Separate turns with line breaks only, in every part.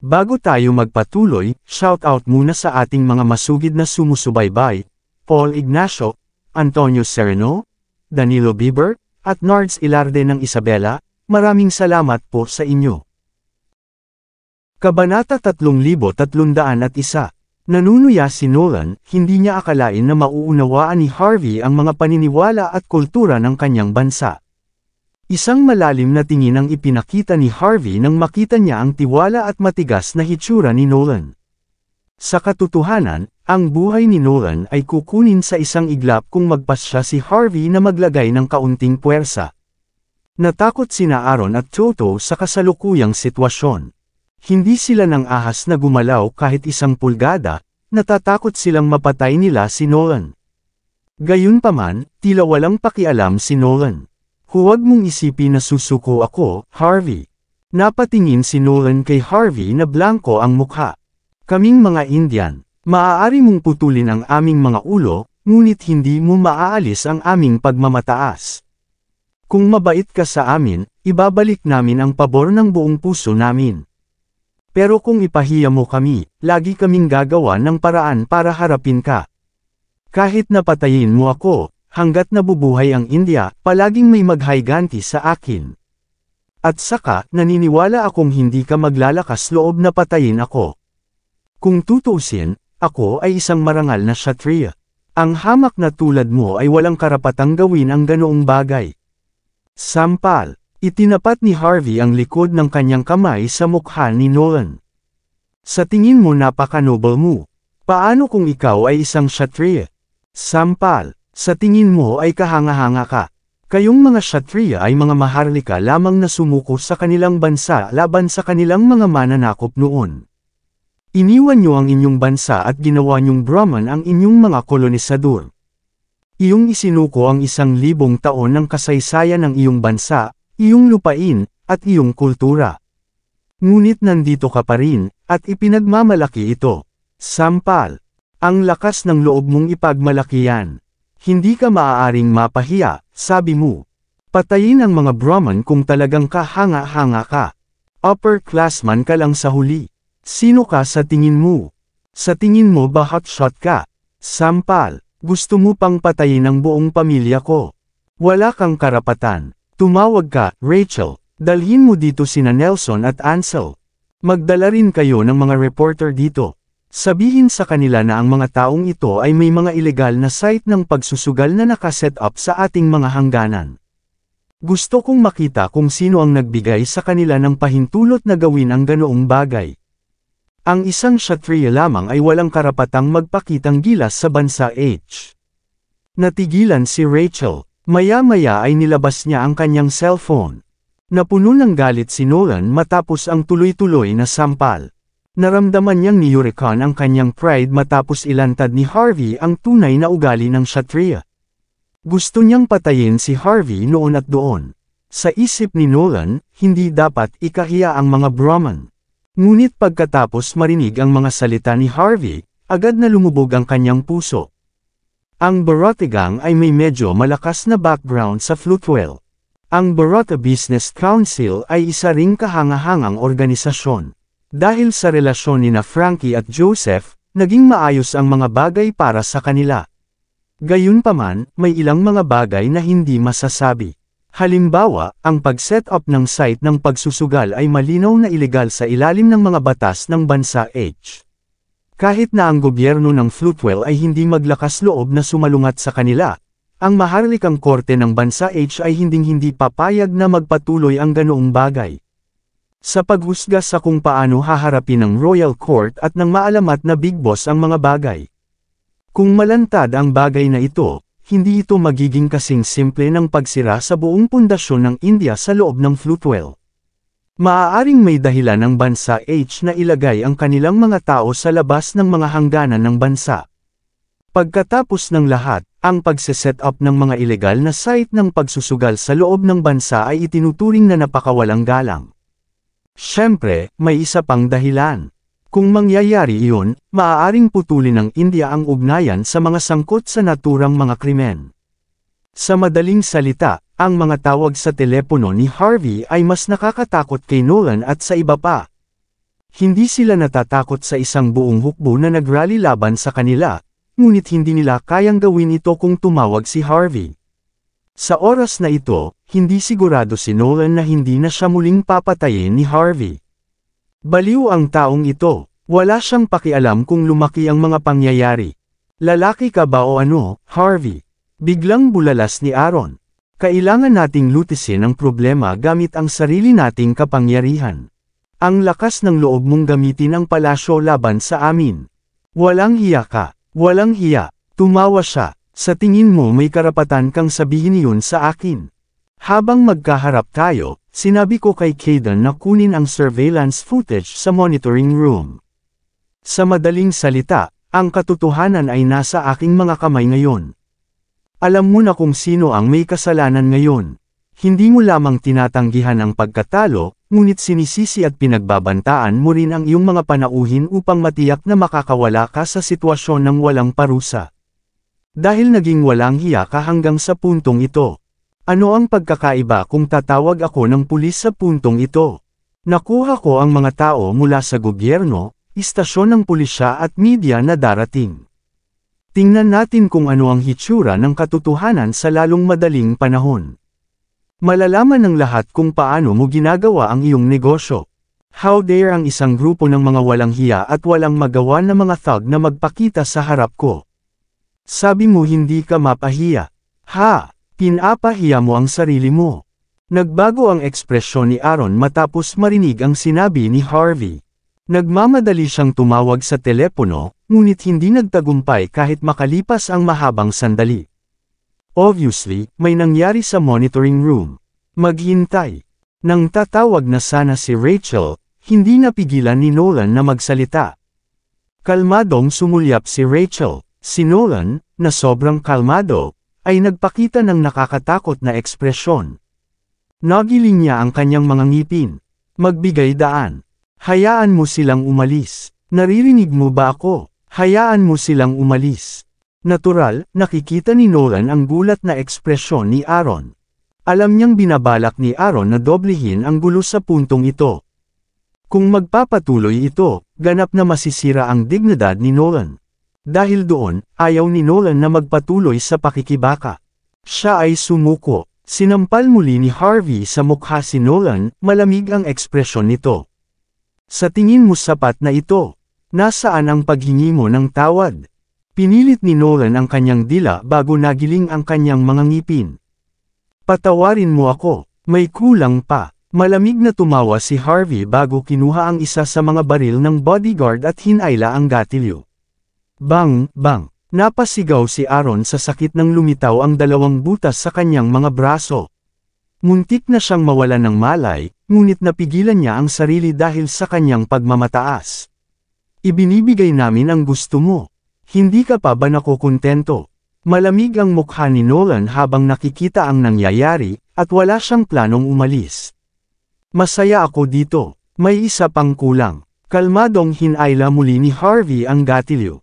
Bago tayo magpatuloy, shoutout muna sa ating mga masugid na sumusubaybay, Paul Ignacio, Antonio Sereno, Danilo Bieber, at Nards Ilarde ng Isabela, maraming salamat po sa inyo. Kabanata 3301 Nanunuya si Nolan, hindi niya akalain na mauunawaan ni Harvey ang mga paniniwala at kultura ng kanyang bansa. Isang malalim na tingin ang ipinakita ni Harvey nang makita niya ang tiwala at matigas na hitsura ni Nolan. Sa katotohanan, ang buhay ni Nolan ay kukunin sa isang iglap kung magpasya si Harvey na maglagay ng kaunting puwersa. Natakot sina Aaron at Toto sa kasalukuyang sitwasyon. Hindi sila ng ahas na gumalaw kahit isang pulgada, natatakot silang mapatay nila si Nolan. Gayunpaman, tila walang pakialam si Nolan. Huwag mong isipin na susuko ako, Harvey. Napatingin si Nolan kay Harvey na blanko ang mukha. Kaming mga Indian, maaari mong putulin ang aming mga ulo, ngunit hindi mo maaalis ang aming pagmamataas. Kung mabait ka sa amin, ibabalik namin ang pabor ng buong puso namin. Pero kung ipahiya mo kami, lagi kaming gagawa ng paraan para harapin ka. Kahit napatayin mo ako, Hanggat nabubuhay ang India, palaging may maghayganti sa akin. At saka, naniniwala akong hindi ka maglalakas loob na patayin ako. Kung tutusin, ako ay isang marangal na Kshatriya. Ang hamak na tulad mo ay walang karapatang gawin ang ganoong bagay. Sampal, itinapat ni Harvey ang likod ng kanyang kamay sa mukha ni Nolan. Sa tingin mo napaka-noble mo. Paano kung ikaw ay isang Kshatriya? Sampal, sa tingin mo ay kahanga-hanga ka. Kayong mga Kshatriya ay mga maharlika lamang na sumuko sa kanilang bansa laban sa kanilang mga mananakop noon. Iniwan niyo ang inyong bansa at ginawa niyong Brahman ang inyong mga kolonisador. Iyong isinuko ang isang libong taon ng kasaysayan ng iyong bansa, iyong lupain, at iyong kultura. Ngunit nandito ka pa rin, at ipinagmamalaki ito. Sampal. Ang lakas ng loob mong ipagmalaki yan. Hindi ka maaaring mapahiya, sabi mo. Patayin ang mga Brahman kung talagang kahanga-hanga ka. Upper classman ka lang sa huli. Sino ka sa tingin mo? Sa tingin mo ba hotshot ka? Sampal, gusto mo pang patayin ang buong pamilya ko. Wala kang karapatan. Tumawag ka, Rachel, dalhin mo dito sina Nelson at Ansel. Magdala rin kayo ng mga reporter dito. Sabihin sa kanila na ang mga taong ito ay may mga ilegal na site ng pagsusugal na nakaset up sa ating mga hangganan. Gusto kong makita kung sino ang nagbigay sa kanila ng pahintulot na gawin ang ganoong bagay. Ang isang Kshatriya lamang ay walang karapatang magpakitang gilas sa bansa H. Natigilan si Rachel, maya-maya ay nilabas niya ang kanyang cellphone. Napuno ng galit si Nolan matapos ang tuloy-tuloy na sampal. Naramdaman niyang ni Yurikan ang kanyang pride matapos ilantad ni Harvey ang tunay na ugali ng Kshatriya. Gusto niyang patayin si Harvey noon at doon. Sa isip ni Nolan, hindi dapat ikahiya ang mga Brahman. Ngunit pagkatapos marinig ang mga salita ni Harvey, agad na lumubog ang kanyang puso. Ang Barotigang ay may medyo malakas na background sa Flutwell. Ang Barota Business Council ay isa ring kahangahangang organisasyon. Dahil sa relasyon ni na Frankie at Joseph, naging maayos ang mga bagay para sa kanila. Gayunpaman, may ilang mga bagay na hindi masasabi. Halimbawa, ang pag-set up ng site ng pagsusugal ay malinaw na ilegal sa ilalim ng mga batas ng bansa H. Kahit na ang gobyerno ng Flutwell ay hindi maglakas loob na sumalungat sa kanila, ang maharlikang korte ng bansa H ay hinding-hindi papayag na magpatuloy ang ganoong bagay. Sa paghusga sa kung paano haharapin ng Royal Court at ng maalamat na Big Boss ang mga bagay. Kung malantad ang bagay na ito, hindi ito magiging kasing simple ng pagsira sa buong pundasyon ng India sa loob ng flute Maaaring may dahilan ng bansa H na ilagay ang kanilang mga tao sa labas ng mga hangganan ng bansa. Pagkatapos ng lahat, ang pagseset up ng mga ilegal na site ng pagsusugal sa loob ng bansa ay itinuturing na napakawalang galang. Siyempre, may isa pang dahilan. Kung mangyayari iyon, maaaring putulin ng India ang ugnayan sa mga sangkot sa naturang mga krimen. Sa madaling salita, ang mga tawag sa telepono ni Harvey ay mas nakakatakot kay Nolan at sa iba pa. Hindi sila natatakot sa isang buong hukbo na nagrally laban sa kanila, ngunit hindi nila kayang gawin ito kung tumawag si Harvey. Sa oras na ito, hindi sigurado si Nolan na hindi na siya muling papatayin ni Harvey. Baliw ang taong ito, wala siyang pakialam kung lumaki ang mga pangyayari. Lalaki ka ba o ano, Harvey? Biglang bulalas ni Aaron. Kailangan nating lutisin ang problema gamit ang sarili nating kapangyarihan. Ang lakas ng loob mong gamitin ang palasyo laban sa amin. Walang hiya ka, walang hiya, tumawa siya, sa tingin mo may karapatan kang sabihin yun sa akin. Habang magkaharap tayo, sinabi ko kay Kaden na kunin ang surveillance footage sa monitoring room. Sa madaling salita, ang katotohanan ay nasa aking mga kamay ngayon. Alam mo na kung sino ang may kasalanan ngayon. Hindi mo lamang tinatanggihan ang pagkatalo, ngunit sinisisi at pinagbabantaan mo rin ang iyong mga panauhin upang matiyak na makakawala ka sa sitwasyon ng walang parusa. Dahil naging walang hiya ka hanggang sa puntong ito. Ano ang pagkakaiba kung tatawag ako ng pulis sa puntong ito? Nakuha ko ang mga tao mula sa gobyerno, istasyon ng pulisya at media na darating. Tingnan natin kung ano ang hitsura ng katotohanan sa lalong madaling panahon. Malalaman ng lahat kung paano mo ginagawa ang iyong negosyo. How dare ang isang grupo ng mga walang hiya at walang magawa na mga thug na magpakita sa harap ko. Sabi mo hindi ka mapahiya. Ha! Pinapahiya mo ang sarili mo. Nagbago ang ekspresyon ni Aaron matapos marinig ang sinabi ni Harvey. Nagmamadali siyang tumawag sa telepono, ngunit hindi nagtagumpay kahit makalipas ang mahabang sandali. Obviously, may nangyari sa monitoring room. Maghintay. Nang tatawag na sana si Rachel, hindi napigilan ni Nolan na magsalita. Kalmadong sumulyap si Rachel. Si Nolan, na sobrang kalmado, ay nagpakita ng nakakatakot na ekspresyon. Nagiling niya ang kanyang mga ngipin. Magbigay daan. Hayaan mo silang umalis. Naririnig mo ba ako? Hayaan mo silang umalis. Natural, nakikita ni Nolan ang gulat na ekspresyon ni Aaron. Alam niyang binabalak ni Aaron na doblehin ang gulo sa puntong ito. Kung magpapatuloy ito, ganap na masisira ang dignidad ni Nolan. Dahil doon, ayaw ni Nolan na magpatuloy sa pakikibaka. Siya ay sumuko. Sinampal muli ni Harvey sa mukha si Nolan, malamig ang ekspresyon nito. Sa tingin mo sapat na ito? Nasaan ang paghingi mo ng tawad? Pinilit ni Nolan ang kanyang dila bago nagiling ang kanyang mga ngipin. Patawarin mo ako, may kulang pa. Malamig na tumawa si Harvey bago kinuha ang isa sa mga baril ng bodyguard at hinayla ang gatilyo. Bang, bang! Napasigaw si Aaron sa sakit nang lumitaw ang dalawang butas sa kanyang mga braso. Muntik na siyang mawala ng malay, ngunit napigilan niya ang sarili dahil sa kanyang pagmamataas. Ibinibigay namin ang gusto mo. Hindi ka pa ba nakukontento? Malamig ang mukha ni Nolan habang nakikita ang nangyayari, at wala siyang planong umalis. Masaya ako dito, may isa pang kulang. Kalmadong hinayla muli ni Harvey ang gatilyo.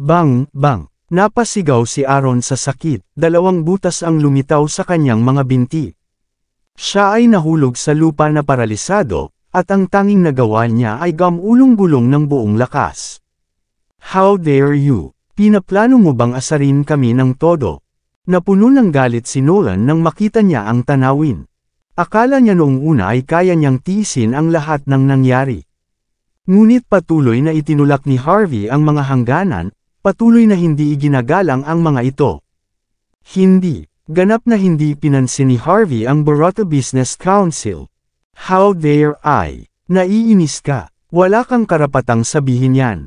Bang, bang! Napasigaw si Aaron sa sakit, dalawang butas ang lumitaw sa kanyang mga binti. Siya ay nahulog sa lupa na paralisado, at ang tanging nagawa niya ay gamulong-gulong ng buong lakas. How dare you! Pinaplano mo bang asarin kami ng todo? Napuno ng galit si Nolan nang makita niya ang tanawin. Akala niya noong una ay kaya niyang tiisin ang lahat ng nangyari. Ngunit patuloy na itinulak ni Harvey ang mga hangganan Patuloy na hindi iginagalang ang mga ito. Hindi, ganap na hindi pinansin ni Harvey ang Barotta Business Council. How dare I? Naiinis ka. Wala kang karapatang sabihin yan.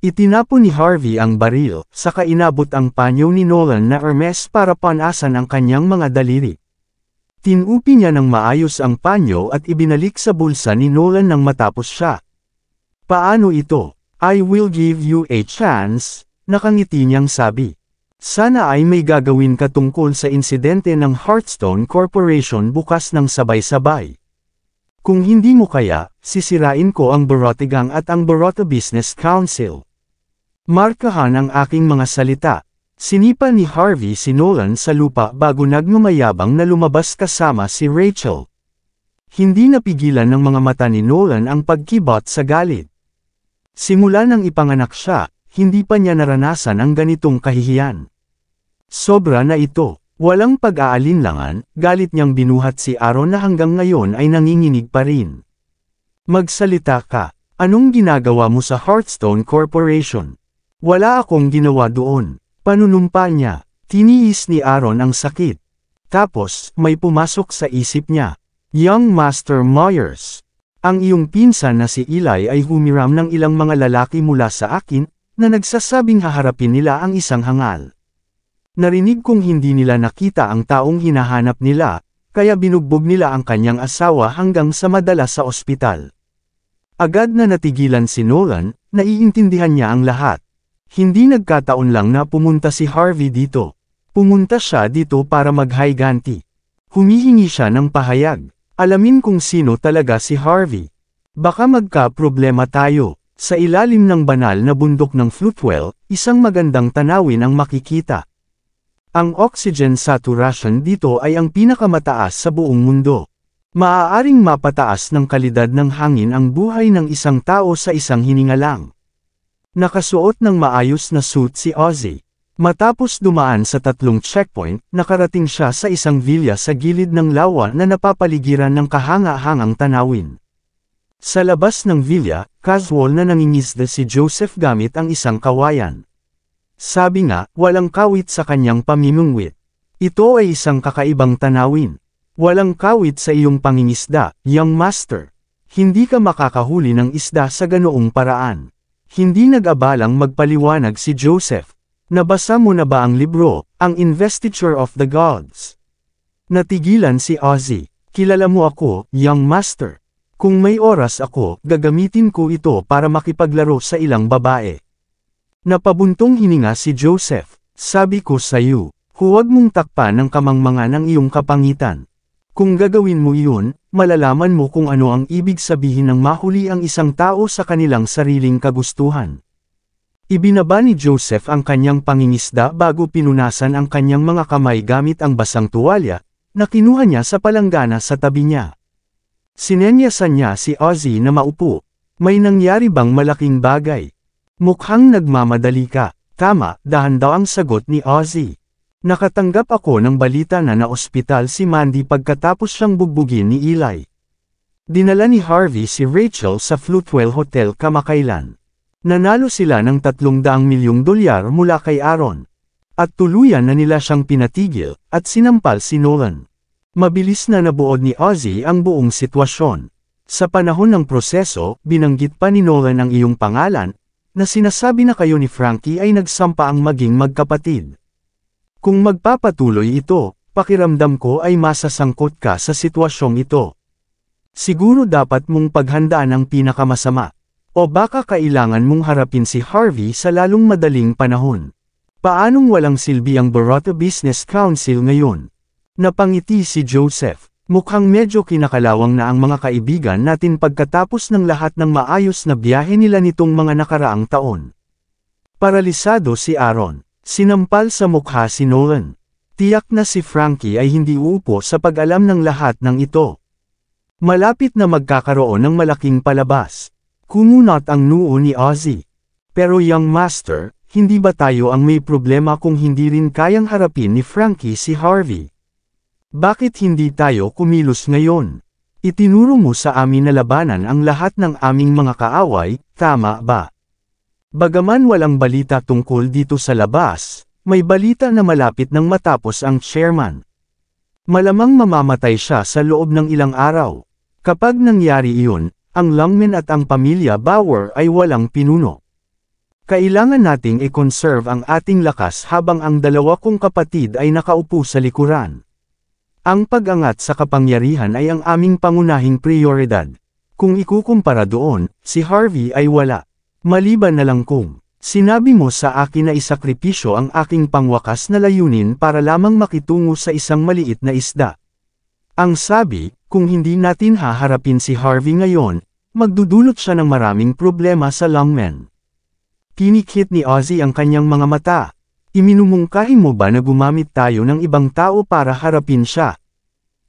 Itinapo ni Harvey ang baril, saka inabot ang panyo ni Nolan na Hermes para panasan ang kanyang mga daliri. Tinupi niya ng maayos ang panyo at ibinalik sa bulsa ni Nolan nang matapos siya. Paano ito? I will give you a chance, nakangiti niyang sabi. Sana ay may gagawin ka tungkol sa insidente ng Hearthstone Corporation bukas ng sabay-sabay. Kung hindi mo kaya, sisirain ko ang Borotigang at ang Borota Business Council. Markahan ang aking mga salita. Sinipa ni Harvey si Nolan sa lupa bago nagnumayabang na lumabas kasama si Rachel. Hindi napigilan ng mga mata ni Nolan ang pagkibot sa galit. Simula nang ipanganak siya, hindi pa niya naranasan ang ganitong kahihiyan. Sobra na ito. Walang pag-aalinlangan, galit niyang binuhat si Aaron na hanggang ngayon ay nanginginig pa rin. Magsalita ka. Anong ginagawa mo sa Hearthstone Corporation? Wala akong ginawa doon. Panunumpa niya. Tiniis ni Aaron ang sakit. Tapos, may pumasok sa isip niya. Young Master Myers. Ang iyong pinsan na si Eli ay humiram ng ilang mga lalaki mula sa akin, na nagsasabing haharapin nila ang isang hangal. Narinig kong hindi nila nakita ang taong hinahanap nila, kaya binugbog nila ang kanyang asawa hanggang sa madala sa ospital. Agad na natigilan si Nolan, naiintindihan niya ang lahat. Hindi nagkataon lang na pumunta si Harvey dito. Pumunta siya dito para maghayganti. Humihingi siya ng pahayag. Alamin kung sino talaga si Harvey. Baka magka-problema tayo. Sa ilalim ng banal na bundok ng Flutwell, isang magandang tanawin ang makikita. Ang oxygen saturation dito ay ang pinakamataas sa buong mundo. Maaaring mapataas ng kalidad ng hangin ang buhay ng isang tao sa isang hininga lang. Nakasuot ng maayos na suit si Ozzy. Matapos dumaan sa tatlong checkpoint, nakarating siya sa isang villa sa gilid ng lawa na napapaligiran ng kahanga-hangang tanawin. Sa labas ng villa, casual na nangingisda si Joseph gamit ang isang kawayan. Sabi nga, walang kawit sa kanyang pamimungwit. Ito ay isang kakaibang tanawin. Walang kawit sa iyong pangingisda, young master. Hindi ka makakahuli ng isda sa ganoong paraan. Hindi nag-abalang magpaliwanag si Joseph. Nabasa mo na ba ang libro, Ang Investiture of the Gods? Natigilan si Ozzy. Kilala mo ako, young master. Kung may oras ako, gagamitin ko ito para makipaglaro sa ilang babae. Napabuntong hininga si Joseph. Sabi ko sa iyo, huwag mong takpan ng kamangmangan ng iyong kapangitan. Kung gagawin mo iyon, malalaman mo kung ano ang ibig sabihin ng mahuli ang isang tao sa kanilang sariling kagustuhan. Ibinaba ni Joseph ang kanyang pangingisda bago pinunasan ang kanyang mga kamay gamit ang basang tuwalya na kinuha niya sa palanggana sa tabi niya. Sinenyasan niya si Ozzy na maupo. May nangyari bang malaking bagay? Mukhang nagmamadali ka. Tama, dahan daw ang sagot ni Ozzy. Nakatanggap ako ng balita na naospital si Mandy pagkatapos siyang bugbugin ni Eli. Dinala ni Harvey si Rachel sa Flutwell Hotel kamakailan. Nanalo sila ng 300 milyong dolyar mula kay Aaron. At tuluyan na nila siyang pinatigil, at sinampal si Nolan. Mabilis na nabuod ni Ozzy ang buong sitwasyon. Sa panahon ng proseso, binanggit pa ni Nolan ang iyong pangalan, na sinasabi na kayo ni Frankie ay nagsampa ang maging magkapatid. Kung magpapatuloy ito, pakiramdam ko ay masasangkot ka sa sitwasyong ito. Siguro dapat mong paghandaan ang pinakamasama. O baka kailangan mong harapin si Harvey sa lalong madaling panahon. Paanong walang silbi ang Barotta Business Council ngayon? Napangiti si Joseph. Mukhang medyo kinakalawang na ang mga kaibigan natin pagkatapos ng lahat ng maayos na biyahe nila nitong mga nakaraang taon. Paralisado si Aaron. Sinampal sa mukha si Nolan. Tiyak na si Frankie ay hindi uupo sa pag-alam ng lahat ng ito. Malapit na magkakaroon ng malaking palabas. Kumunot ang noo ni Ozzy. Pero young master, hindi ba tayo ang may problema kung hindi rin kayang harapin ni Frankie si Harvey? Bakit hindi tayo kumilos ngayon? Itinuro mo sa amin na labanan ang lahat ng aming mga kaaway, tama ba? Bagaman walang balita tungkol dito sa labas, may balita na malapit nang matapos ang chairman. Malamang mamamatay siya sa loob ng ilang araw. Kapag nangyari iyon, ang Longmen at ang pamilya Bauer ay walang pinuno. Kailangan nating i-conserve ang ating lakas habang ang dalawa kong kapatid ay nakaupo sa likuran. Ang pag-angat sa kapangyarihan ay ang aming pangunahing prioridad. Kung ikukumpara doon, si Harvey ay wala. Maliban na lang kung, sinabi mo sa akin na isakripisyo ang aking pangwakas na layunin para lamang makitungo sa isang maliit na isda. Ang sabi, kung hindi natin haharapin si Harvey ngayon, magdudulot siya ng maraming problema sa longmen. Kinikit ni Ozzy ang kanyang mga mata, Iminumungkahi mo ba na gumamit tayo ng ibang tao para harapin siya?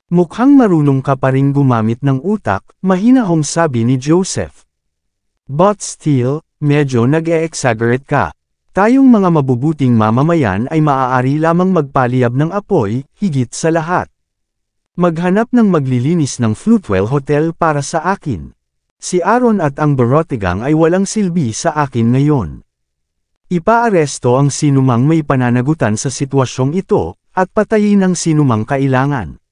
Mukhang marunong ka pa rin gumamit ng utak, mahinahong sabi ni Joseph. But still, medyo nag-e-exaggerate ka. Tayong mga mabubuting mamamayan ay maaari lamang magpaliyab ng apoy, higit sa lahat. Maghanap ng maglilinis ng Flutwell Hotel para sa akin. Si Aaron at ang Barotigang ay walang silbi sa akin ngayon. Ipaaresto ang sinumang may pananagutan sa sitwasyong ito, at patayin ang sinumang kailangan.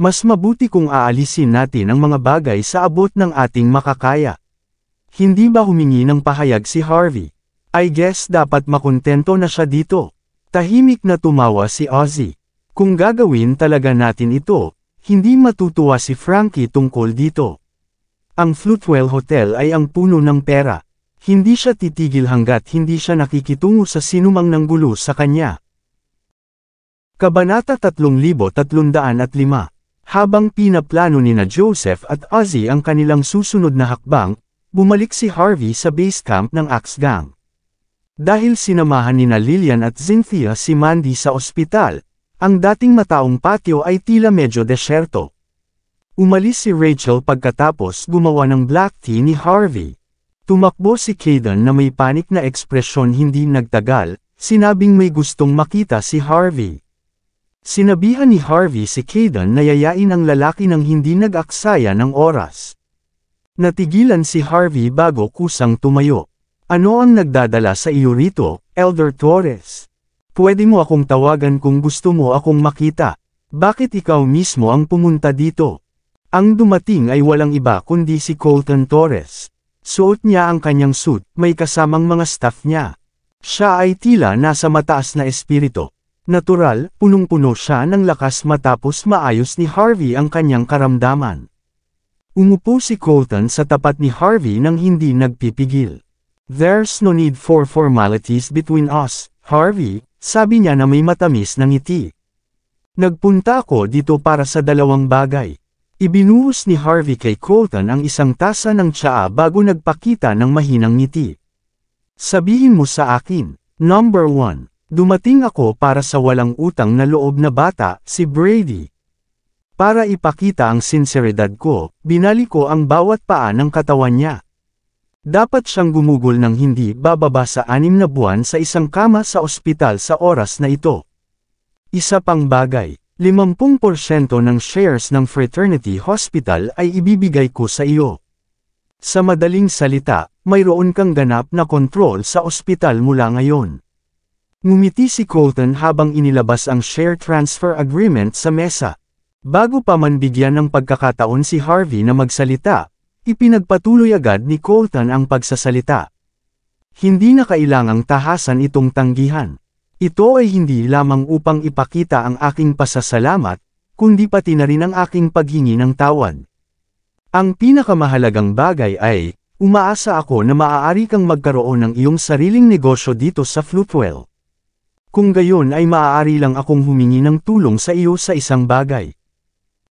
Mas mabuti kung aalisin natin ang mga bagay sa abot ng ating makakaya. Hindi ba humingi ng pahayag si Harvey? I guess dapat makontento na siya dito. Tahimik na tumawa si Ozzy. Kung gagawin talaga natin ito, hindi matutuwa si Frankie tungkol dito. Ang Flutwell Hotel ay ang puno ng pera. Hindi siya titigil hanggat hindi siya nakikitungo sa sinumang nanggulo sa kanya. Kabanata 3305 Habang pinaplano ni na Joseph at Ozzy ang kanilang susunod na hakbang, bumalik si Harvey sa base camp ng Axe Gang. Dahil sinamahan ni na Lillian at Cynthia si Mandy sa ospital, ang dating mataong patio ay tila medyo desyerto. Umalis si Rachel pagkatapos gumawa ng black tea ni Harvey. Tumakbo si Caden na may panik na ekspresyon hindi nagtagal, sinabing may gustong makita si Harvey. Sinabihan ni Harvey si Caden na yayain ang lalaki nang hindi nag-aksaya ng oras. Natigilan si Harvey bago kusang tumayo. Ano ang nagdadala sa iyo rito, Elder Torres? Pwede mo akong tawagan kung gusto mo akong makita. Bakit ikaw mismo ang pumunta dito? Ang dumating ay walang iba kundi si Colton Torres. Suot niya ang kanyang suit, may kasamang mga staff niya. Siya ay tila nasa mataas na espirito. Natural, punong-puno siya ng lakas matapos maayos ni Harvey ang kanyang karamdaman. Umupo si Colton sa tapat ni Harvey nang hindi nagpipigil. There's no need for formalities between us, Harvey, sabi niya na may matamis na ng ngiti. Nagpunta ako dito para sa dalawang bagay. Ibinuhos ni Harvey kay Colton ang isang tasa ng tsaa bago nagpakita ng mahinang ngiti. Sabihin mo sa akin, number 1, dumating ako para sa walang utang na loob na bata, si Brady. Para ipakita ang sinseridad ko, binali ko ang bawat paa ng katawan niya. Dapat siyang gumugol ng hindi bababa sa anim na buwan sa isang kama sa ospital sa oras na ito. Isa pang bagay, 50% ng shares ng fraternity hospital ay ibibigay ko sa iyo. Sa madaling salita, mayroon kang ganap na kontrol sa ospital mula ngayon. Ngumiti si Colton habang inilabas ang share transfer agreement sa mesa. Bago pa man bigyan ng pagkakataon si Harvey na magsalita, ipinagpatuloy agad ni Colton ang pagsasalita. Hindi na kailangang tahasan itong tanggihan. Ito ay hindi lamang upang ipakita ang aking pasasalamat, kundi pati na rin ang aking paghingi ng tawad. Ang pinakamahalagang bagay ay, umaasa ako na maaari kang magkaroon ng iyong sariling negosyo dito sa Flutwell. Kung gayon ay maaari lang akong humingi ng tulong sa iyo sa isang bagay.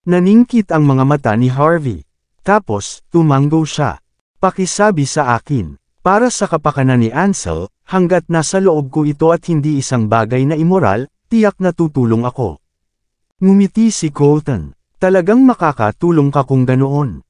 Naningkit ang mga mata ni Harvey. Tapos, tumanggo siya. Pakisabi sa akin. Para sa kapakanan ni Ansel, Hanggat nasa loob ko ito at hindi isang bagay na imoral, tiyak na tutulong ako. Ngumiti si Colton. Talagang makakatulong ka kung ganoon.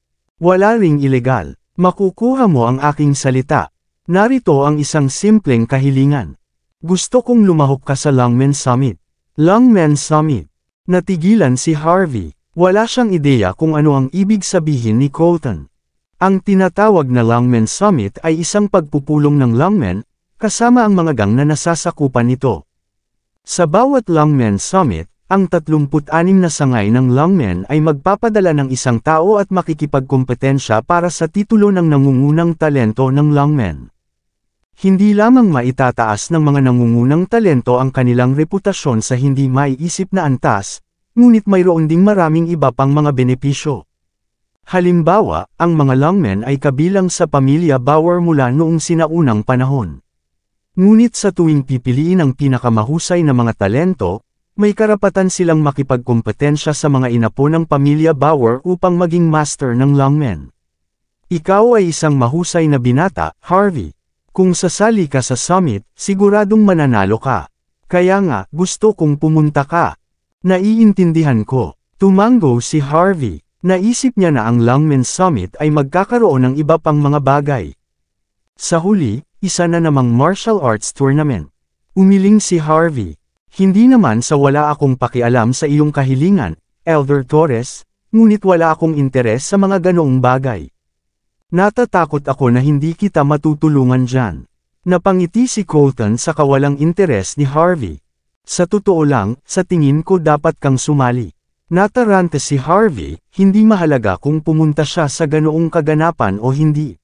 Wala ring ilegal. Makukuha mo ang aking salita. Narito ang isang simpleng kahilingan. Gusto kong lumahok ka sa Longmen Summit. Longmen Summit. Natigilan si Harvey. Wala siyang ideya kung ano ang ibig sabihin ni Colton. Ang tinatawag na Longmen Summit ay isang pagpupulong ng Longmen kasama ang mga gang na nasasakupan nito. Sa bawat Longmen Summit, ang 36 na sangay ng Longmen ay magpapadala ng isang tao at makikipagkompetensya para sa titulo ng nangungunang talento ng Longmen. Hindi lamang maitataas ng mga nangungunang talento ang kanilang reputasyon sa hindi maiisip na antas, ngunit mayroon ding maraming iba pang mga benepisyo. Halimbawa, ang mga Longmen ay kabilang sa pamilya Bauer mula noong sinaunang panahon. Ngunit sa tuwing pipiliin ang pinakamahusay na mga talento, may karapatan silang makipagkompetensya sa mga inapo ng pamilya Bauer upang maging master ng longmen. Ikaw ay isang mahusay na binata, Harvey. Kung sasali ka sa summit, siguradong mananalo ka. Kaya nga, gusto kong pumunta ka. Naiintindihan ko. Tumango si Harvey. Naisip niya na ang Longmen Summit ay magkakaroon ng iba pang mga bagay. Sa huli, isa na namang martial arts tournament. Umiling si Harvey. Hindi naman sa wala akong pakialam sa iyong kahilingan, Elder Torres, ngunit wala akong interes sa mga ganoong bagay. Natatakot ako na hindi kita matutulungan dyan. Napangiti si Colton sa kawalang interes ni Harvey. Sa totoo lang, sa tingin ko dapat kang sumali. Nataranta si Harvey, hindi mahalaga kung pumunta siya sa ganoong kaganapan o hindi.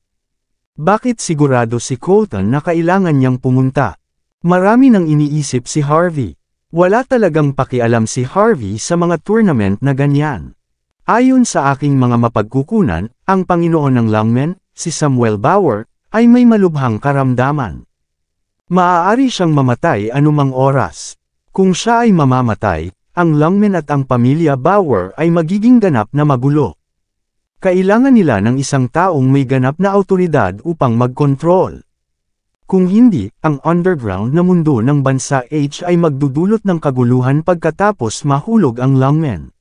Bakit sigurado si Colton na kailangan niyang pumunta? Marami nang iniisip si Harvey. Wala talagang pakialam si Harvey sa mga tournament na ganyan. Ayon sa aking mga mapagkukunan, ang Panginoon ng Langmen, si Samuel Bauer, ay may malubhang karamdaman. Maaari siyang mamatay anumang oras. Kung siya ay mamamatay, ang Langmen at ang pamilya Bauer ay magiging ganap na magulo. Kailangan nila ng isang taong may ganap na autoridad upang magkontrol. Kung hindi, ang underground na mundo ng bansa H ay magdudulot ng kaguluhan pagkatapos mahulog ang lawmen.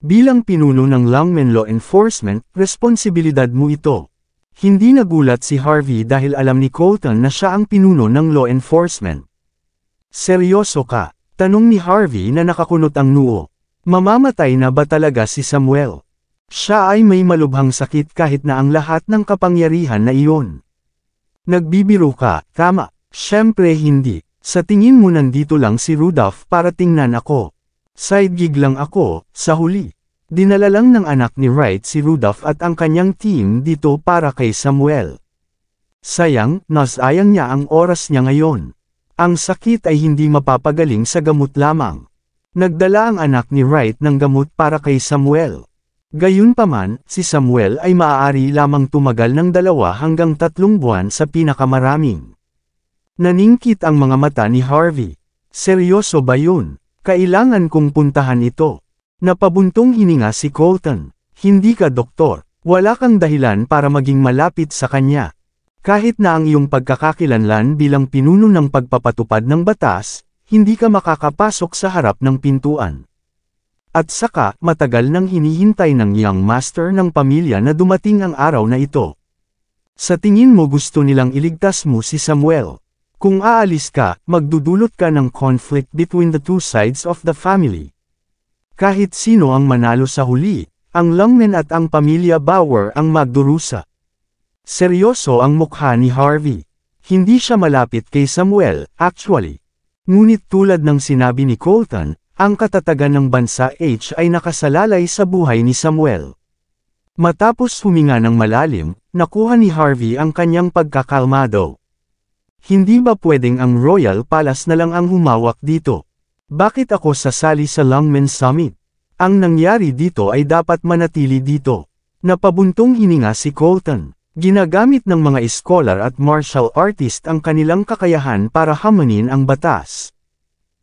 Bilang pinuno ng lawmen law enforcement, responsibilidad mo ito. Hindi nagulat si Harvey dahil alam ni Colton na siya ang pinuno ng law enforcement. Seryoso ka? Tanong ni Harvey na nakakunot ang noo. Mamamatay na ba talaga si Samuel? Siya ay may malubhang sakit kahit na ang lahat ng kapangyarihan na iyon. Nagbibiro ka, tama. Siyempre hindi. Sa tingin mo nandito lang si Rudolf para tingnan ako. Sidegig lang ako, sa huli. Dinala lang ng anak ni Wright si Rudolf at ang kanyang team dito para kay Samuel. Sayang, nasayang niya ang oras niya ngayon. Ang sakit ay hindi mapapagaling sa gamot lamang. Nagdala ang anak ni Wright ng gamot para kay Samuel. Gayunpaman, si Samuel ay maaari lamang tumagal ng dalawa hanggang tatlong buwan sa pinakamaraming. Naningkit ang mga mata ni Harvey. Seryoso ba yun? Kailangan kong puntahan ito. Napabuntong hininga si Colton. Hindi ka doktor. Wala kang dahilan para maging malapit sa kanya. Kahit na ang iyong pagkakakilanlan bilang pinuno ng pagpapatupad ng batas, hindi ka makakapasok sa harap ng pintuan. At saka, matagal nang hinihintay ng young master ng pamilya na dumating ang araw na ito. Sa tingin mo gusto nilang iligtas mo si Samuel. Kung aalis ka, magdudulot ka ng conflict between the two sides of the family. Kahit sino ang manalo sa huli, ang Longmen at ang pamilya Bauer ang magdurusa. Seryoso ang mukha ni Harvey. Hindi siya malapit kay Samuel, actually. Ngunit tulad ng sinabi ni Colton, ang katatagan ng bansa H ay nakasalalay sa buhay ni Samuel. Matapos huminga ng malalim, nakuha ni Harvey ang kanyang pagkakalmado. Hindi ba pwedeng ang Royal Palace na lang ang humawak dito? Bakit ako sasali sa Longmen Summit? Ang nangyari dito ay dapat manatili dito. Napabuntong hininga si Colton. Ginagamit ng mga scholar at martial artist ang kanilang kakayahan para hamunin ang batas.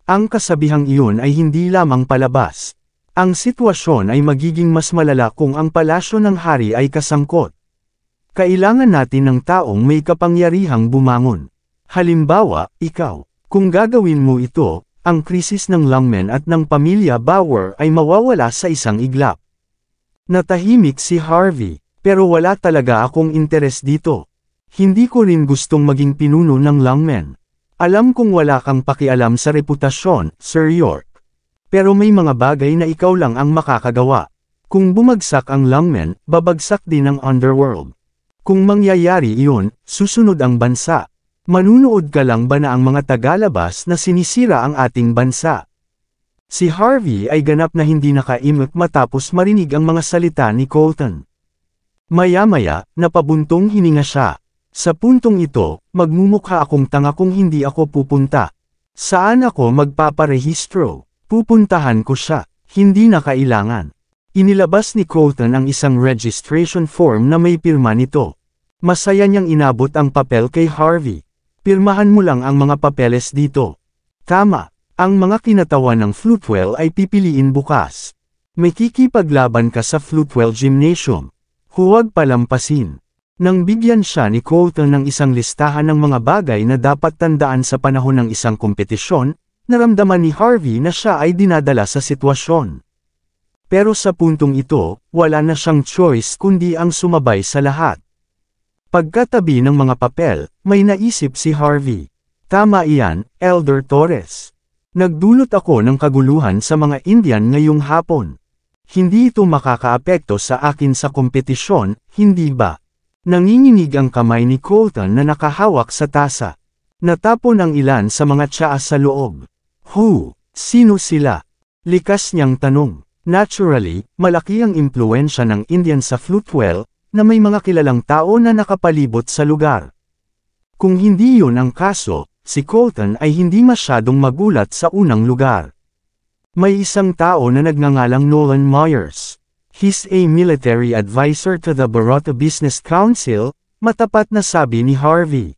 Ang kasabihang iyon ay hindi lamang palabas. Ang sitwasyon ay magiging mas malala kung ang palasyo ng hari ay kasangkot. Kailangan natin ng taong may kapangyarihang bumangon. Halimbawa, ikaw. Kung gagawin mo ito, ang krisis ng Langmen at ng pamilya Bauer ay mawawala sa isang iglap. Natahimik si Harvey, pero wala talaga akong interes dito. Hindi ko rin gustong maging pinuno ng Langmen. Alam kong wala kang pakialam sa reputasyon, Sir York. Pero may mga bagay na ikaw lang ang makakagawa. Kung bumagsak ang lungmen, babagsak din ang underworld. Kung mangyayari iyon, susunod ang bansa. Manunood ka lang ba na ang mga tagalabas na sinisira ang ating bansa? Si Harvey ay ganap na hindi nakaimik matapos marinig ang mga salita ni Colton. Maya-maya, napabuntong hininga siya. Sa puntong ito, magmumukha akong tanga kung hindi ako pupunta. Saan ako magpaparehistro? Pupuntahan ko siya. Hindi na kailangan. Inilabas ni Colton ang isang registration form na may pirma nito. Masaya niyang inabot ang papel kay Harvey. Pirmahan mo lang ang mga papeles dito. Tama, ang mga kinatawan ng Flutwell ay pipiliin bukas. May kikipaglaban ka sa Flutwell Gymnasium. Huwag palampasin. Nang bigyan siya ni Quota ng isang listahan ng mga bagay na dapat tandaan sa panahon ng isang kompetisyon, naramdaman ni Harvey na siya ay dinadala sa sitwasyon. Pero sa puntong ito, wala na siyang choice kundi ang sumabay sa lahat. Pagkatabi ng mga papel, may naisip si Harvey. Tama iyan, Elder Torres. Nagdulot ako ng kaguluhan sa mga Indian ngayong hapon. Hindi ito makakaapekto sa akin sa kompetisyon, hindi ba? Nanginginig ang kamay ni Colton na nakahawak sa tasa. Natapon ang ilan sa mga tsaa sa loob. Who? Sino sila? Likas niyang tanong. Naturally, malaki ang impluensya ng Indian sa Flutwell, na may mga kilalang tao na nakapalibot sa lugar. Kung hindi yon ang kaso, si Colton ay hindi masyadong magulat sa unang lugar. May isang tao na nagngangalang Nolan Myers. He's a military advisor to the Barota Business Council, matapat na sabi ni Harvey.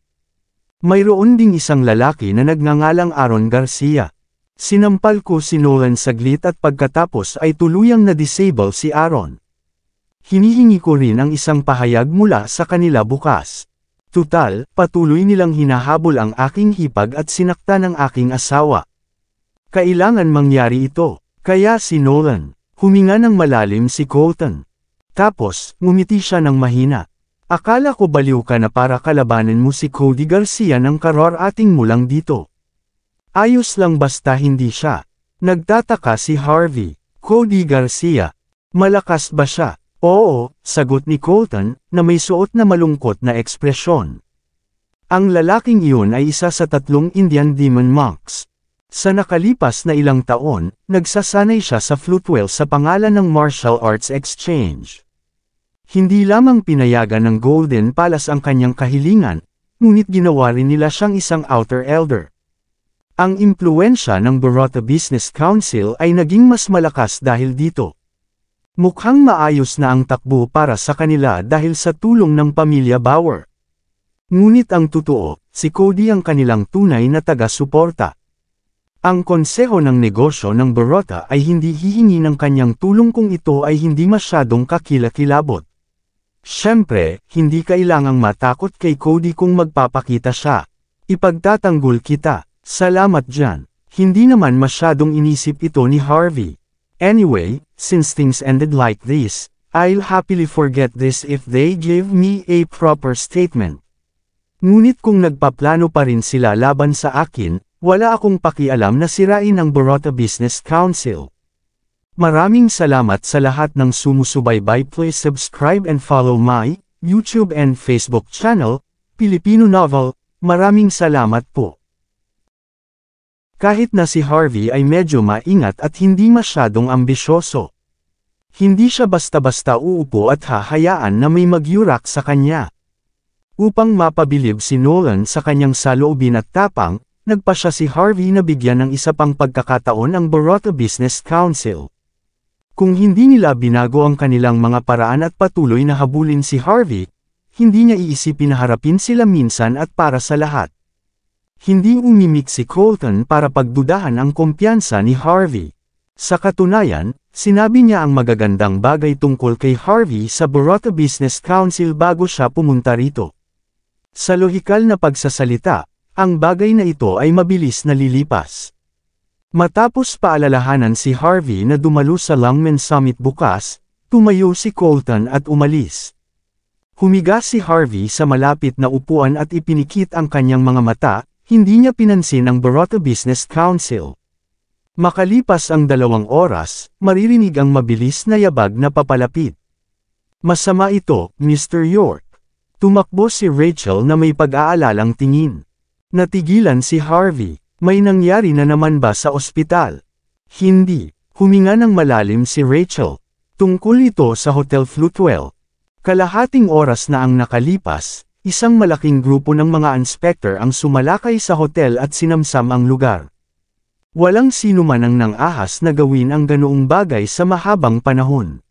Mayroon ding isang lalaki na nagngangalang Aaron Garcia. Sinampal ko si Nolan saglit at pagkatapos ay tuluyang na-disable si Aaron. Hinihingi ko rin ang isang pahayag mula sa kanila bukas. Tutal, patuloy nilang hinahabol ang aking hipag at sinakta ng aking asawa. Kailangan mangyari ito, kaya si Nolan. Huminga ng malalim si Colton. Tapos, ngumiti siya ng mahina. Akala ko baliw ka na para kalabanin mo si Cody Garcia ng karor ating mulang dito. Ayos lang basta hindi siya. Nagtataka si Harvey. Cody Garcia. Malakas ba siya? Oo, sagot ni Colton, na may suot na malungkot na ekspresyon. Ang lalaking iyon ay isa sa tatlong Indian Demon Monks. Sa nakalipas na ilang taon, nagsasanay siya sa Flutwell sa pangalan ng Martial Arts Exchange. Hindi lamang pinayagan ng Golden Palace ang kanyang kahilingan, ngunit ginawa rin nila siyang isang outer elder. Ang impluensya ng Barotta Business Council ay naging mas malakas dahil dito. Mukhang maayos na ang takbo para sa kanila dahil sa tulong ng pamilya Bauer. Ngunit ang totoo, si Cody ang kanilang tunay na taga-suporta. Ang konseho ng negosyo ng Barota ay hindi hihingi ng kanyang tulong kung ito ay hindi masyadong kakilakilabot. Siyempre, hindi kailangang matakot kay Cody kung magpapakita siya. Ipagtatanggol kita, salamat dyan. Hindi naman masyadong inisip ito ni Harvey. Anyway, since things ended like this, I'll happily forget this if they give me a proper statement. Ngunit kung nagpaplano pa rin sila laban sa akin, wala akong pakialam na sirain ang Borota Business Council. Maraming salamat sa lahat ng sumusubaybay. Please subscribe and follow my YouTube and Facebook channel, Filipino Novel. Maraming salamat po. Kahit na si Harvey ay medyo maingat at hindi masyadong ambisyoso. Hindi siya basta-basta uupo at hahayaan na may magyurak sa kanya. Upang mapabilib si Nolan sa kanyang saloobin at tapang, nagpa siya si Harvey na bigyan ng isa pang pagkakataon ang Barotta Business Council. Kung hindi nila binago ang kanilang mga paraan at patuloy na habulin si Harvey, hindi niya iisipin na harapin sila minsan at para sa lahat. Hindi umimik si Colton para pagdudahan ang kumpiyansa ni Harvey. Sa katunayan, Sinabi niya ang magagandang bagay tungkol kay Harvey sa Barotta Business Council bago siya pumunta rito. Sa lohikal na pagsasalita, ang bagay na ito ay mabilis na lilipas. Matapos paalalahanan si Harvey na dumalo sa Longmen Summit bukas, tumayo si Colton at umalis. Humiga si Harvey sa malapit na upuan at ipinikit ang kanyang mga mata, hindi niya pinansin ang Baroto Business Council. Makalipas ang dalawang oras, maririnig ang mabilis na yabag na papalapit. Masama ito, Mr. York. Tumakbo si Rachel na may pag-aalalang tingin. Natigilan si Harvey. May nangyari na naman ba sa ospital? Hindi. Huminga ng malalim si Rachel. Tungkol ito sa Hotel Flutwell. Kalahating oras na ang nakalipas, isang malaking grupo ng mga inspector ang sumalakay sa hotel at sinamsam ang lugar. Walang sino man ang nang na gawin ang ganoong bagay sa mahabang panahon.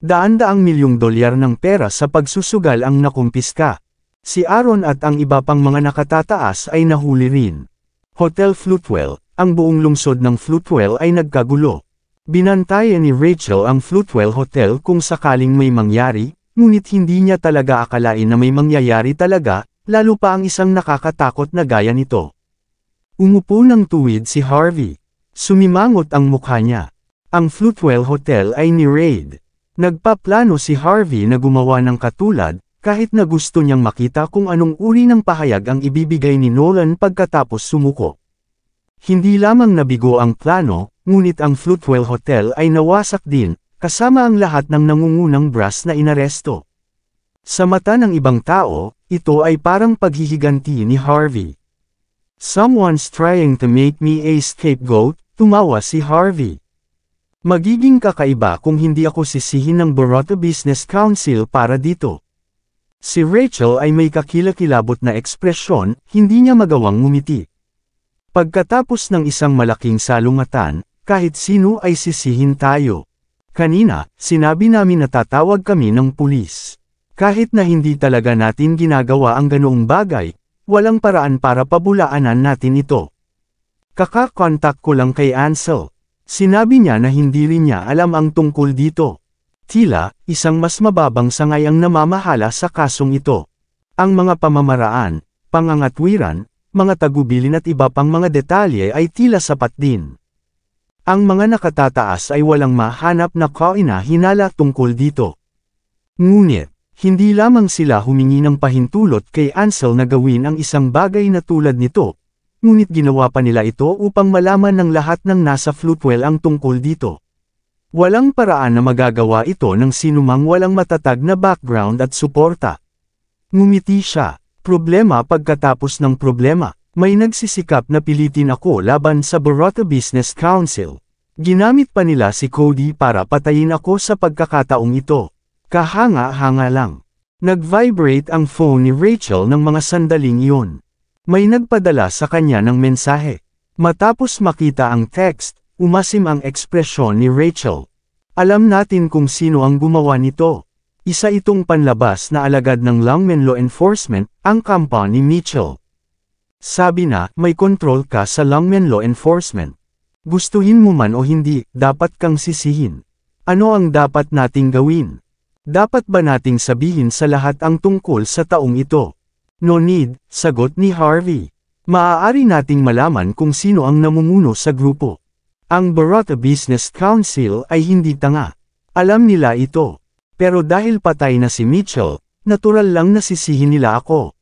Daan-daang milyong dolyar ng pera sa pagsusugal ang nakumpiska. Si Aaron at ang iba pang mga nakatataas ay nahuli rin. Hotel Flutwell, ang buong lungsod ng Flutwell ay nagkagulo. Binantayan ni Rachel ang Flutwell Hotel kung sakaling may mangyari, ngunit hindi niya talaga akalain na may mangyayari talaga, lalo pa ang isang nakakatakot na gaya nito. Umupo ng tuwid si Harvey. Sumimangot ang mukha niya. Ang Flutwell Hotel ay ni-raid. Nagpaplano si Harvey na gumawa ng katulad, kahit na gusto niyang makita kung anong uri ng pahayag ang ibibigay ni Nolan pagkatapos sumuko. Hindi lamang nabigo ang plano, ngunit ang Flutwell Hotel ay nawasak din, kasama ang lahat ng nangungunang brass na inaresto. Sa mata ng ibang tao, ito ay parang paghihiganti ni Harvey. Someone's trying to make me a scapegoat, tumawa si Harvey. Magiging kakaiba kung hindi ako sisihin ng Boroto Business Council para dito. Si Rachel ay may kakilakilabot na ekspresyon, hindi niya magawang ngumiti. Pagkatapos ng isang malaking salungatan, kahit sino ay sisihin tayo. Kanina, sinabi namin na tatawag kami ng pulis. Kahit na hindi talaga natin ginagawa ang ganoong bagay, walang paraan para pabulaanan natin ito. Kaka-contact ko lang kay Ansel. Sinabi niya na hindi rin niya alam ang tungkol dito. Tila, isang mas mababang sangay ang namamahala sa kasong ito. Ang mga pamamaraan, pangangatwiran, mga tagubilin at iba pang mga detalye ay tila sapat din. Ang mga nakatataas ay walang mahanap na kaina hinala tungkol dito. Ngunit, hindi lamang sila humingi ng pahintulot kay Ansel na gawin ang isang bagay na tulad nito, ngunit ginawa pa nila ito upang malaman ng lahat ng nasa flutwell ang tungkol dito. Walang paraan na magagawa ito ng sinumang walang matatag na background at suporta. Ngumiti siya. Problema pagkatapos ng problema. May nagsisikap na pilitin ako laban sa Barotta Business Council. Ginamit pa nila si Cody para patayin ako sa pagkakataong ito. Kahanga-hanga lang. Nag-vibrate ang phone ni Rachel ng mga sandaling iyon. May nagpadala sa kanya ng mensahe. Matapos makita ang text, Umasim ang ekspresyon ni Rachel. Alam natin kung sino ang gumawa nito. Isa itong panlabas na alagad ng Longmen Law Enforcement, ang kampa ni Mitchell. Sabi na, may control ka sa Longmen Law Enforcement. Gustuhin mo man o hindi, dapat kang sisihin. Ano ang dapat nating gawin? Dapat ba nating sabihin sa lahat ang tungkol sa taong ito? No need, sagot ni Harvey. Maaari nating malaman kung sino ang namumuno sa grupo. Ang Barotta Business Council ay hindi tanga. Alam nila ito. Pero dahil patay na si Mitchell, natural lang nasisihin nila ako.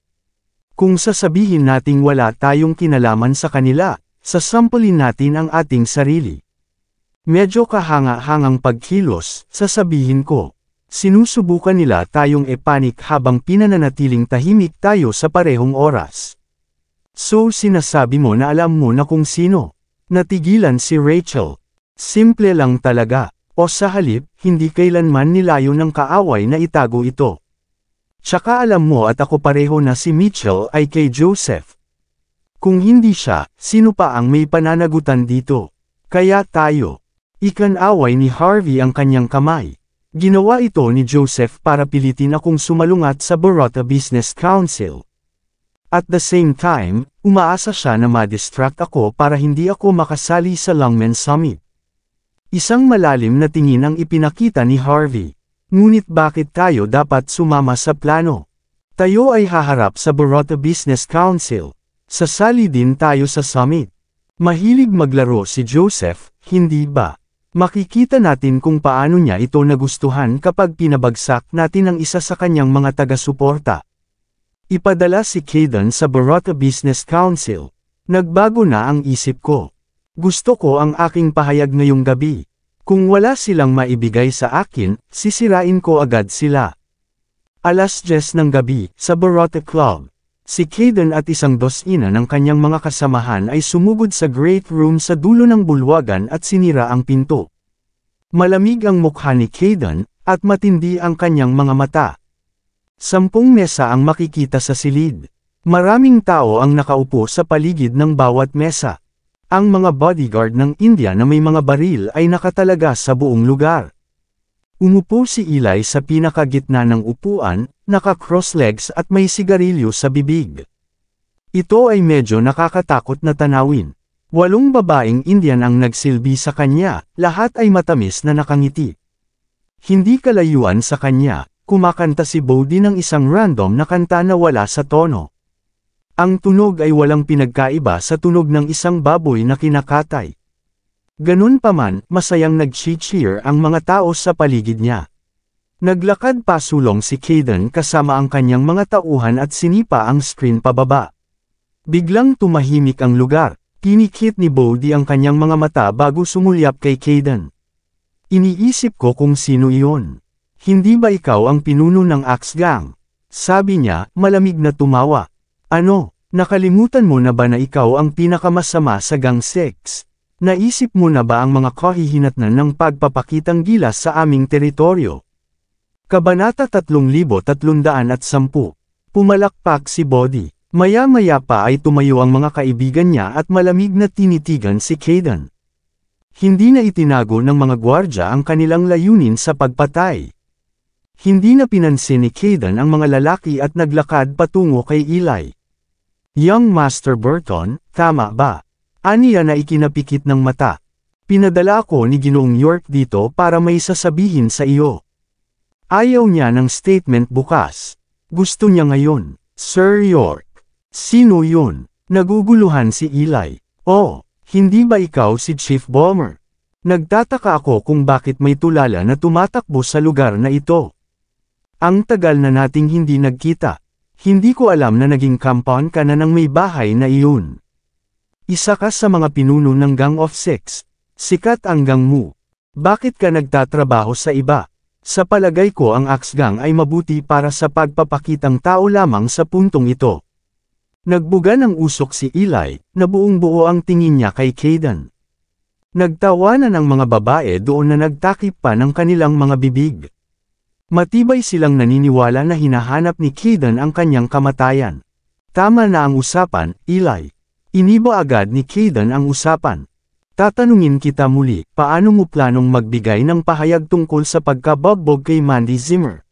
Kung sasabihin nating wala tayong kinalaman sa kanila, sasampulin natin ang ating sarili. Medyo kahanga-hangang pagkilos, sasabihin ko. Sinusubukan nila tayong epanik habang pinananatiling tahimik tayo sa parehong oras. So sinasabi mo na alam mo na kung sino. Natigilan si Rachel. Simple lang talaga, o sa halip, hindi kailanman nilayo ng kaaway na itago ito. Tsaka alam mo at ako pareho na si Mitchell ay kay Joseph. Kung hindi siya, sino pa ang may pananagutan dito? Kaya tayo. Ikanaway ni Harvey ang kanyang kamay. Ginawa ito ni Joseph para pilitin akong sumalungat sa Borota Business Council. At the same time, umaasa siya na madistract ako para hindi ako makasali sa Longmen Summit. Isang malalim na tingin ang ipinakita ni Harvey. Ngunit bakit tayo dapat sumama sa plano? Tayo ay haharap sa Borota Business Council. Sasali din tayo sa summit. Mahilig maglaro si Joseph, hindi ba? Makikita natin kung paano niya ito nagustuhan kapag pinabagsak natin ang isa sa kanyang mga taga-suporta. Ipadala si Kaden sa Barotta Business Council. Nagbago na ang isip ko. Gusto ko ang aking pahayag ngayong gabi. Kung wala silang maibigay sa akin, sisirain ko agad sila. Alas 10 ng gabi, sa Barotta Club. Si Caden at isang dosina ng kanyang mga kasamahan ay sumugod sa great room sa dulo ng bulwagan at sinira ang pinto. Malamig ang mukha ni Caden, at matindi ang kanyang mga mata. Sampung mesa ang makikita sa silid. Maraming tao ang nakaupo sa paligid ng bawat mesa. Ang mga bodyguard ng India na may mga baril ay nakatalaga sa buong lugar. Umupo si Eli sa pinakagitna ng upuan, naka-cross legs at may sigarilyo sa bibig. Ito ay medyo nakakatakot na tanawin. Walong babaeng Indian ang nagsilbi sa kanya, lahat ay matamis na nakangiti. Hindi kalayuan sa kanya, kumakanta si Bodie ng isang random na kanta na wala sa tono. Ang tunog ay walang pinagkaiba sa tunog ng isang baboy na kinakatay. Ganun paman, masayang nag-cheer ang mga tao sa paligid niya. Naglakad pasulong si Caden kasama ang kanyang mga tauhan at sinipa ang screen pababa. Biglang tumahimik ang lugar, kinikit ni Bodie ang kanyang mga mata bago sumulyap kay Caden. Iniisip ko kung sino iyon. Hindi ba ikaw ang pinuno ng Axe Gang? Sabi niya, malamig na tumawa. Ano, nakalimutan mo na ba na ikaw ang pinakamasama sa Gang 6? Naisip mo na ba ang mga kahihinatnan ng pagpapakitang gilas sa aming teritoryo? Kabanata 3310 Pumalakpak si Body. Maya-maya pa ay tumayo ang mga kaibigan niya at malamig na tinitigan si Caden. Hindi na itinago ng mga gwardya ang kanilang layunin sa pagpatay. Hindi na pinansin ni Caden ang mga lalaki at naglakad patungo kay Eli. Young Master Burton, tama ba? Aniya na ikinapikit ng mata. Pinadala ako ni Ginoong York dito para may sasabihin sa iyo. Ayaw niya ng statement bukas. Gusto niya ngayon, Sir York. Sino yun? Naguguluhan si Eli. Oh, hindi ba ikaw si Chief Bomber? Nagtataka ako kung bakit may tulala na tumatakbo sa lugar na ito. Ang tagal na nating hindi nagkita. Hindi ko alam na naging kampon ka na ng may bahay na iyon. Isa ka sa mga pinuno ng Gang of Six. Sikat ang gang mo. Bakit ka nagtatrabaho sa iba? Sa palagay ko ang Axe Gang ay mabuti para sa pagpapakitang tao lamang sa puntong ito. Nagbuga ng usok si Eli, na buong buo ang tingin niya kay Caden. Nagtawanan ang mga babae doon na nagtakip pa ng kanilang mga bibig. Matibay silang naniniwala na hinahanap ni Kaden ang kanyang kamatayan. Tama na ang usapan, Eli. Iniba agad ni Kaden ang usapan. Tatanungin kita muli, paano mo planong magbigay ng pahayag tungkol sa pagkabagbog kay Mandy Zimmer?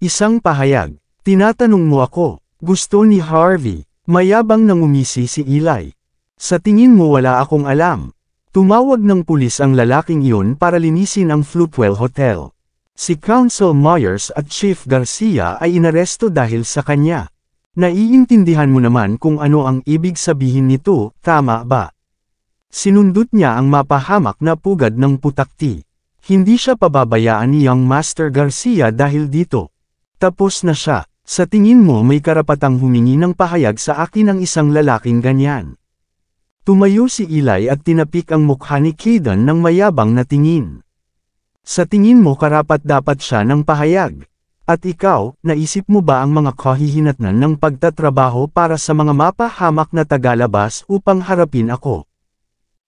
Isang pahayag, tinatanong mo ako, gusto ni Harvey, mayabang nang umisi si Eli. Sa tingin mo wala akong alam. Tumawag ng pulis ang lalaking iyon para linisin ang Flutwell Hotel. Si Council Myers at Chief Garcia ay inaresto dahil sa kanya. Naiintindihan mo naman kung ano ang ibig sabihin nito, tama ba? Sinundot niya ang mapahamak na pugad ng putakti. Hindi siya pababayaan ni Young Master Garcia dahil dito. Tapos na siya. Sa tingin mo may karapatang humingi ng pahayag sa akin ng isang lalaking ganyan. Tumayo si Ilay at tinapik ang mukha ni Kaden ng mayabang na tingin. Sa tingin mo karapat-dapat siya ng pahayag. At ikaw, naisip mo ba ang mga kahihinatnan ng pagtatrabaho para sa mga mapahamak na tagalabas upang harapin ako?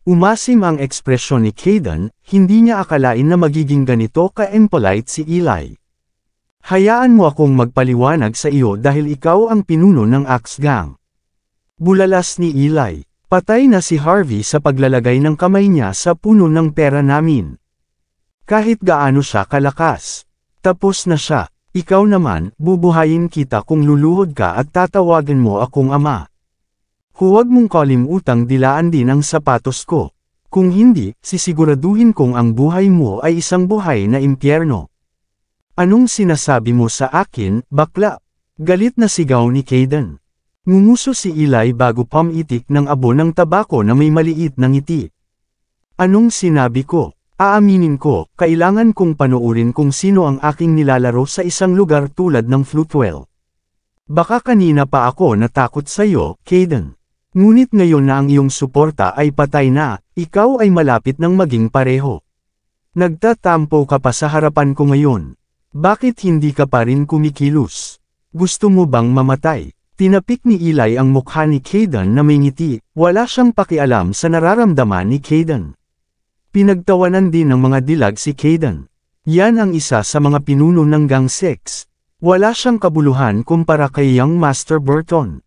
Umasim ang ekspresyon ni Caden, hindi niya akalain na magiging ganito ka-impolite si Eli. Hayaan mo akong magpaliwanag sa iyo dahil ikaw ang pinuno ng Axe Gang. Bulalas ni Eli, patay na si Harvey sa paglalagay ng kamay niya sa puno ng pera namin. Kahit gaano siya kalakas. Tapos na siya. Ikaw naman, bubuhayin kita kung luluhod ka at tatawagan mo akong ama. Huwag mong kalimutang dilaan din ang sapatos ko. Kung hindi, sisiguraduhin kong ang buhay mo ay isang buhay na impyerno. Anong sinasabi mo sa akin, bakla? Galit na sigaw ni Caden. Ngumuso si Eli bago pamitik ng abo ng tabako na may maliit na ngiti. Anong sinabi ko? Aaminin ko, kailangan kong panuurin kung sino ang aking nilalaro sa isang lugar tulad ng Flutwell. Baka kanina pa ako natakot sa iyo, Caden. Ngunit ngayon na ang iyong suporta ay patay na, ikaw ay malapit ng maging pareho. Nagtatampo ka pa sa harapan ko ngayon. Bakit hindi ka pa rin kumikilos? Gusto mo bang mamatay? Tinapik ni Eli ang mukha ni Caden na may ngiti, wala siyang pakialam sa nararamdaman ni Caden. Pinagtawanan din ng mga dilag si Kaden. Yan ang isa sa mga pinuno ng Gang 6. Wala siyang kabuluhan kumpara kay Young Master Burton.